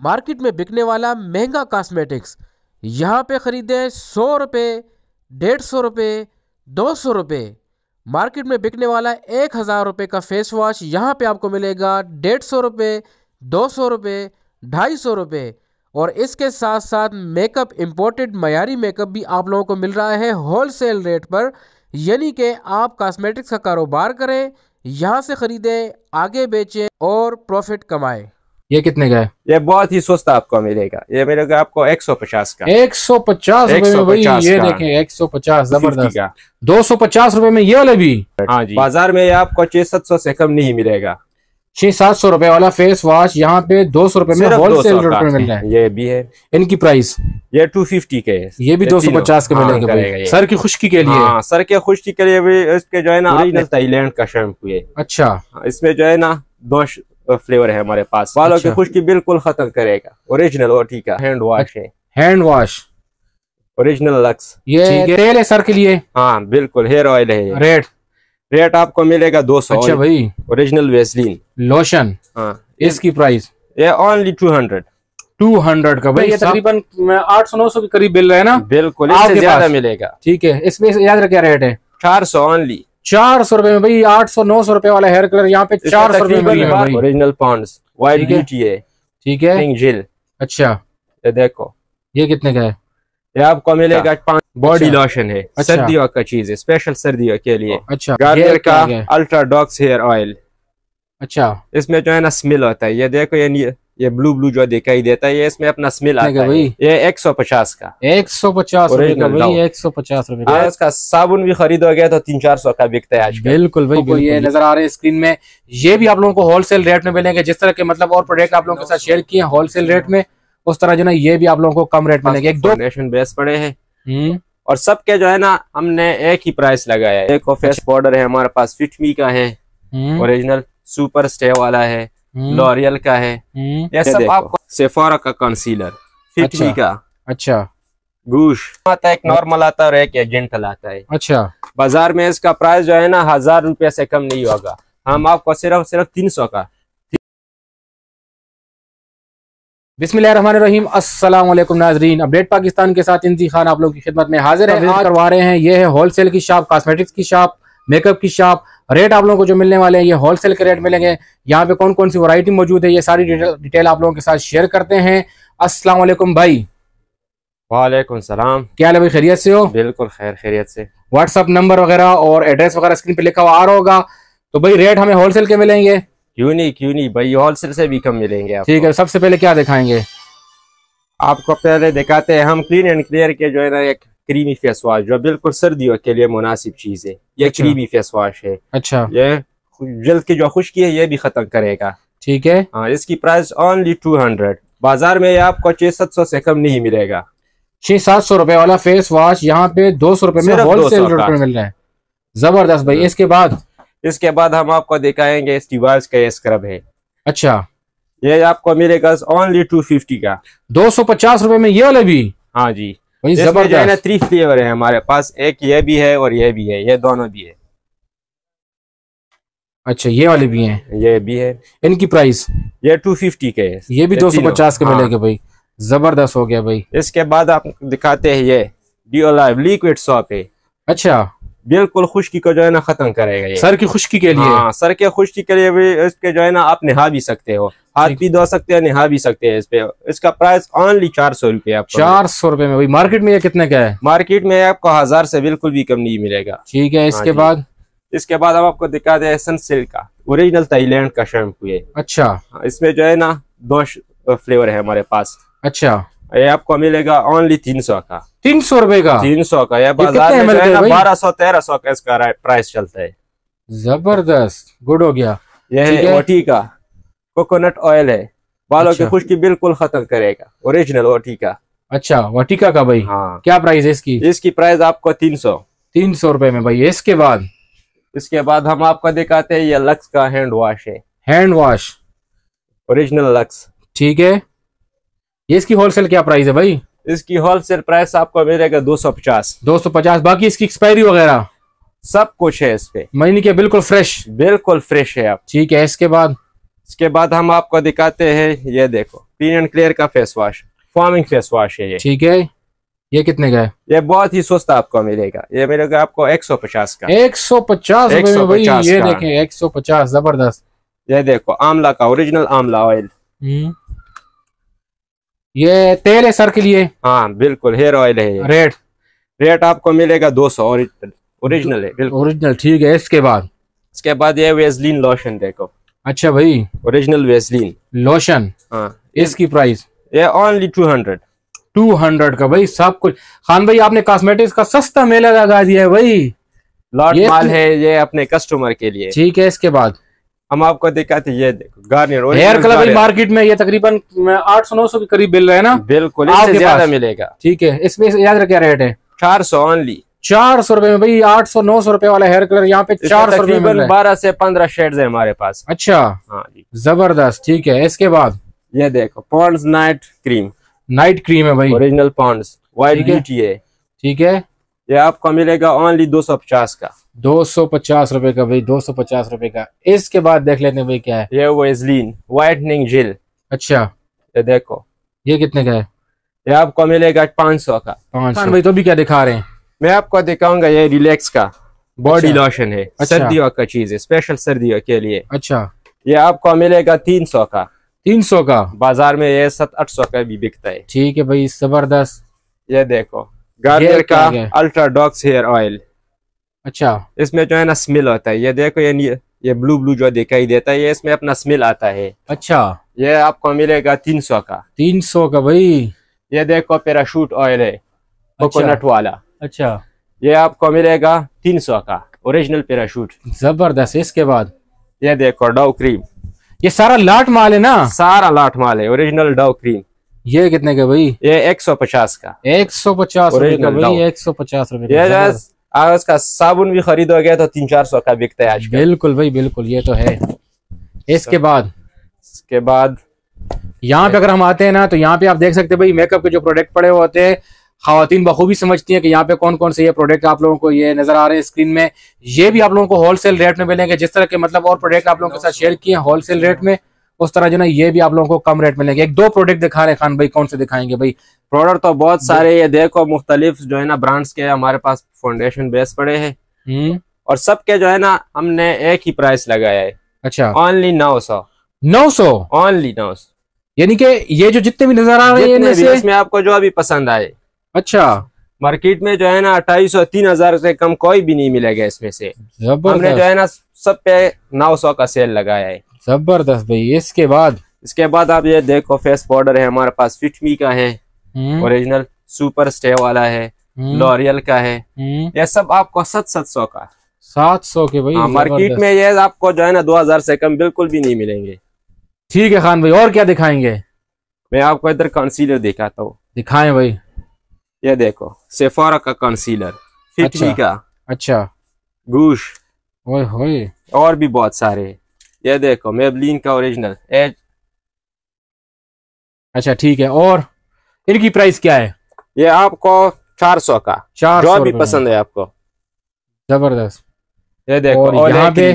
Market में बिकने वाला महंगा कॉस्मेटिक्स यहाँ पे ख़रीदें सौ रुपये डेढ़ सौ रुपये दो सौ रुपये मार्केट में बिकने वाला एक हज़ार रुपये का फेस वॉश यहाँ पे आपको मिलेगा डेढ़ सौ रुपये दो सौ रुपये ढाई सौ रुपये और इसके साथ साथ मेकअप इम्पोर्टेड मयारी मेकअप भी आप लोगों को मिल रहा है होल सेल रेट पर यानी कि आप कॉस्मेटिक्स का कारोबार करें यहाँ से ख़रीदें आगे बेचें और प्रॉफिट कमाएँ ये कितने का है ये बहुत ही सस्ता आपको मिलेगा ये मिलेगा आपको 150 का 150 रुपए में भाई ये देखें 150 जबरदस्त का पचास रूपए में ये वाले भी हाँ जी बाजार में आपको छह सात सौ से कम नहीं मिलेगा छह सात सौ रूपये वाला फेस वॉश यहाँ पे दो सौ रूपये में होलसेल रेट में मिल रहा है ये भी है इनकी प्राइस ये टू फिफ्टी के ये भी दो सौ पचास के हाँ, मिलेंगे सर की खुश्की के लिए हाँ, सर की खुश्की के लिए भी इसके जो है ना आपने थाईलैंड का शैम्पू है अच्छा हाँ, इसमें जो है ना दो फ्लेवर है हमारे पास बालों अच्छा। की खुश्की बिल्कुल खत्म करेगा ओरिजिनल और ठीक हैंड वॉश है हैंड वॉश ओरिजिनल लक्स ये तेल है सर के लिए हाँ बिल्कुल हेयर ऑयल है रेट रेट आपको मिलेगा दो सौ अच्छा भाई ओरिजिनल वेस्लिन लोशन हाँ इसकी प्राइस ये only two hundred two hundred का भाई तकरीबन आठ सौ नौ सौ के करीब बिल है ना बिल्कुल इससे ज्यादा मिलेगा ठीक है इसमें याद रखे रेट है चार सौ ओनली चार सौ रुपए में भाई आठ सौ नौ सौ रुपए वाला हेयर कलर यहाँ पे चार सौ रुपए ओरिजिनल पॉन्स वाइट ब्यूटी है ठीक है अच्छा ये देखो ये कितने का है ये आपको मिलेगा पांच बॉडी लोशन है अच्छा। सर्दियों का चीज है स्पेशल सर्दियों के लिए अच्छा गार्नियर का अल्ट्रा डॉक्स हेयर ऑयल अच्छा इसमें जो है ना स्मेल होता है ये देखो ये ये ब्लू ब्लू जो दिखाई देता है ये इसमें अपना स्मेल आता है ये 150 का 150 रुपए का भाई 150 रुपए का इसका साबुन भी खरीदो गया तो तीन चार सौ का बिकता है आज बिल्कुल भाई तो ये नजर आ रहे हैं स्क्रीन में ये भी आप लोगों को होलसेल रेट में मिलेंगे जिस तरह के मतलब और प्रोडक्ट आप लोगों के साथ शेयर किए होलसेल रेट में उस तरह जो ना ये भी आप लोगों को कम रेट मिलेंगे एक दो नेशन बेस पड़े हैं हम्म। और सबके जो है ना हमने एक ही प्राइस लगाया है एक फेस पाउडर अच्छा। है हमारे पास फिटमी का है ओरिजिनल सुपर स्टे वाला है लॉरियल हम्म। का है हम्म। ये सब आपको सेफोरा का कंसीलर फिटी अच्छा। का अच्छा गुश आता एक नॉर्मल आता है और एक एजेंटल आता है अच्छा बाजार में इसका प्राइस जो है ना हजार रुपए से कम नहीं होगा हम आपको सिर्फ सिर्फ तीन सौ का बिस्मिल्लाहिर्रहमानिर्रहीम अस्सलाम वालेकुम नाजरीन अपडेट पाकिस्तान के साथ इंजी खान आप लोगों की खिदमत में हाजिर है करवा रहे हैं ये है होलसेल की शॉप कॉस्मेटिक्स की शॉप मेकअप की शॉप रेट आप लोगों को जो मिलने वाले हैं ये होलसेल के रेट मिलेंगे यहाँ पे कौन कौन सी वरायटी मौजूद है ये सारी डिटेल डिटेल आप लोगों के साथ शेयर करते हैं अस्सलाम वालेकुम भाई वालेकुम सलाम क्या हाल है भाई खैरियत से हो बिल्कुल खैर खैरियत से व्हाट्सअप नंबर वगैरह और एड्रेस वगैरह स्क्रीन पे लिखा हुआ आ रहा होगा तो भाई रेट हमें होलसेल के मिलेंगे क्यों नहीं क्यों नहीं भाई होलसेल से भी कम मिलेंगे ठीक है सबसे पहले क्या दिखाएंगे आपको पहले दिखाते हैं हम क्लीन एंड क्लियर के जो है ना एक क्रीमी फेस वाश जो बिल्कुल सर्दियों के लिए मुनासिब चीज है यह अच्छा। क्रीमी फेस वाश है अच्छा ये जल्द की जो खुश्की है यह भी खत्म करेगा ठीक है हाँ इसकी प्राइस ओनली टू हंड्रेड बाजार में आपको छह सात सौ से कम नहीं मिलेगा छह सात सौ रुपए वाला फेस वॉश यहाँ पे दो सौ रुपए में होलसेल रेट पर मिल रहा है जबरदस्त भाई इसके बाद इसके बाद हम आपको दिखाएंगे इस डिवाइस का स्क्रब है अच्छा ये आपको मिलेगा ओनली टू फिफ्टी का दो सौ पचास रुपए में ये वाले भी हाँ जी थ्री फ्लेवर है हमारे पास एक ये भी है और ये भी है ये दोनों भी है अच्छा ये वाले भी हैं ये भी है इनकी प्राइस ये टू फिफ्टी के है ये भी दो सौ पचास के मिलेगा हाँ। भाई जबरदस्त हो गया भाई इसके बाद आप दिखाते हैं ये डी लाइव लिक्विड सॉप है अच्छा बिल्कुल खुश्की को जो है ना खत्म करेगा ये सर की खुश्की के लिए हाँ, सर के खुश्की के लिए भी इसके जो है ना आप नहा भी सकते हो हाथ भी धो सकते हैं नहा भी सकते हैं इस पे इसका प्राइस ऑनली चार सौ रुपये चार सौ रुपए में भाई मार्केट में ये कितने का है मार्केट में आपको हजार से बिल्कुल भी कम नहीं मिलेगा ठीक है इसके हाँ बाद इसके बाद हम आपको दिखा दे सन सिल्क का ओरिजिनल थाईलैंड का शैम्पू है अच्छा हाँ, इसमें जो है ना दो फ्लेवर है हमारे पास अच्छा ये आपको मिलेगा ओनली तीन सौ का तीन सौ रुपए का तीन सौ का यह बाजार में बारह सौ तेरह सौ का इसका प्राइस चलता है जबरदस्त गुड हो गया यह ओटी का कोकोनट ऑयल है बालों अच्छा। की खुश्की बिल्कुल खत्म करेगा ओरिजिनल ओटी का अच्छा वटिका का भाई हाँ क्या प्राइस है इसकी इसकी प्राइस आपको तीन सौ तीन सौ रुपए में भाई इसके बाद इसके बाद हम आपको दिखाते हैं ये लक्स का हैंड वॉश है हैंड वॉश ओरिजिनल लक्स ठीक है ये इसकी होलसेल क्या प्राइस है भाई इसकी होलसेल प्राइस आपको मिलेगा दो सौ पचास दो सौ पचास बाकी इसकी एक्सपायरी वगैरह सब कुछ है इस पे मैंने क्या बिल्कुल फ्रेश बिल्कुल फ्रेश है आप ठीक है इसके बाद इसके बाद हम आपको दिखाते हैं ये देखो क्लीन एंड क्लियर का face wash foaming face wash है ये ठीक है ये कितने का है ये बहुत ही सस्ता आपको मिलेगा ये मिलेगा आपको एक सौ पचास का पचास एक सौ पचास ये देखे एक सौ पचास जबरदस्त ये देखो आमला का ओरिजिनल आमला ऑयल ये तेल है सर के लिए हाँ बिल्कुल हेयर ऑयल है रेट रेट आपको मिलेगा दो सौ ओरिजिनल है ओरिजिनल ठीक है इसके बाद इसके बाद ये वेजलिन लोशन देखो अच्छा भाई ओरिजिनल वेजलिन लोशन हाँ इसकी प्राइस ये only two hundred two hundred का भाई सब कुछ खान भाई आपने कॉस्मेटिक्स का सस्ता मेला लगा दिया है भाई लॉट माल तो- है ये अपने कस्टमर के लिए ठीक है इसके बाद हम आपको दिखाते तो ये देखो गार्नियर हेयर कलर मार्केट में ये तकरीबन नौ सौ के करीब बिल रहे ना बिल्कुल ज्यादा मिलेगा ठीक है इसमें याद रखे रेट है चार सौ ऑनली चार सौ रूपये में भाई आठ सौ नौ सौ रूपये वाला हेयर कलर यहाँ पे चार सौ रूपये बारह से पंद्रह शेड है हमारे पास अच्छा हाँ जबरदस्त ठीक है इसके बाद ये देखो Pond's night cream night cream है भाई ओरिजिनल पॉन्ड्स वाइट ठीक है ये आपको मिलेगा ओनली दो सौ पचास का दो सौ पचास रुपए का भाई दो सौ पचास रुपए का इसके बाद देख लेते हैं भाई क्या है ये वेजलिन व्हाइटनिंग जेल अच्छा ये देखो ये कितने का है ये आपको मिलेगा पांच सौ का पांच सौ हाँ भाई तो भी क्या दिखा रहे हैं मैं आपको दिखाऊंगा ये रिलैक्स का बॉडी अच्छा। लोशन है अच्छा। सर्दियों का चीज है स्पेशल सर्दियों के लिए अच्छा ये आपको मिलेगा तीन सौ का तीन सौ का बाजार में ये सत आठ सौ का भी बिकता है ठीक है भाई जबरदस्त ये देखो गार्नियर का अल्ट्रा डॉक्स हेयर ऑयल अच्छा इसमें जो है ना स्मेल होता है ये देखो ये ये ब्लू ब्लू जो दिखाई देता है ये इसमें अपना स्मेल आता है अच्छा ये आपको मिलेगा तीन सौ का तीन सौ का भाई ये देखो पैराशूट ऑयल है कोकोनट अच्छा। वाला अच्छा ये आपको मिलेगा तीन सौ का ओरिजिनल पैराशूट जबरदस्त इसके बाद ये देखो डव क्रीम ये सारा लाट माल है ना सारा लाट माल है ओरिजिनल डव क्रीम ये कितने का भाई ये पचास का एक सौ पचास एक सौ पचास रूपए आज का साबुन भी खरीद हो गया तो तीन चार सौ का बिकता है आज बिल्कुल भाई बिल्कुल ये तो है इसके अच्छा। बाद इसके बाद यहाँ पे अगर हम आते हैं ना तो यहाँ पे आप देख सकते भाई मेकअप के जो प्रोडक्ट पड़े हुए होते हैं खातन बखूबी समझती हैं कि यहाँ पे कौन कौन से ये प्रोडक्ट आप लोगों को ये नजर आ रहे हैं स्क्रीन में ये भी आप लोगों को होलसेल रेट में मिलेंगे जिस तरह के मतलब और प्रोडक्ट आप लोगों के साथ शेयर किए हैं होलसेल रेट में उस तरह जो ना ये भी आप लोगों को कम रेट मिलेंगे एक दो प्रोडक्ट दिखा रहे खान भाई कौन से दिखाएंगे भाई प्रोडक्ट तो बहुत सारे ये देखो मुख्तलिफ जो है ना ब्रांड्स के हमारे पास फाउंडेशन बेस पड़े हैं हम्म। और सबके जो है ना हमने एक ही प्राइस लगाया है अच्छा ओनली नौ सौ नौ सौ ओनली नौ सौ यानी कि ये जो जितने भी नजर आ रहे हैं इसमें आपको जो अभी पसंद आए अच्छा मार्केट में जो है ना अट्ठाईस सौ तीन हजार से कम कोई भी नहीं मिलेगा इसमें से हमने जो है ना सब पे नौ सौ का सेल लगाया है जबरदस्त भाई इसके बाद इसके बाद आप ये देखो फेस पाउडर है हमारे पास फिटमी का है हम्म। ओरिजिनल सुपर स्टे वाला है हम्म। लॉरियल का है हम्म। ये सब आपको सत सत सौ का सात सौ के भाई हाँ, मार्केट में ये आपको जो है ना दो हजार से कम बिल्कुल भी नहीं मिलेंगे ठीक है खान भाई और क्या दिखाएंगे मैं आपको इधर कंसीलर दिखाता हूँ दिखाए भाई ये देखो सेफोरा का कंसीलर फिटली अच्छा। का अच्छा गुश ओए होए और भी बहुत सारे ये देखो मेबलिन का ओरिजिनल एज अच्छा ठीक है और इनकी प्राइस क्या है ये आपको चार सौ का चार जो भी पसंद है आपको जबरदस्त ये देखो और यहाँ पे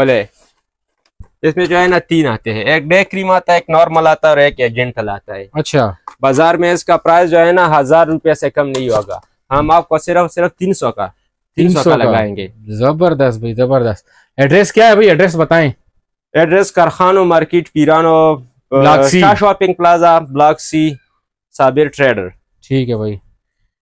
ओले इसमें जो है ना तीन आते हैं एक डे क्रीम आता है एक नॉर्मल आता है और एक एजेंटल आता है अच्छा बाजार में इसका प्राइस जो है ना हजार रुपये से कम नहीं होगा हम आपको सिर्फ सिर्फ तीन सौ का तीन सौ का लगाएंगे जबरदस्त भाई जबरदस्त एड्रेस क्या है भाई एड्रेस बताएं address Karkhano market Pirano shopping plaza block C Sabir trader ठीक है भाई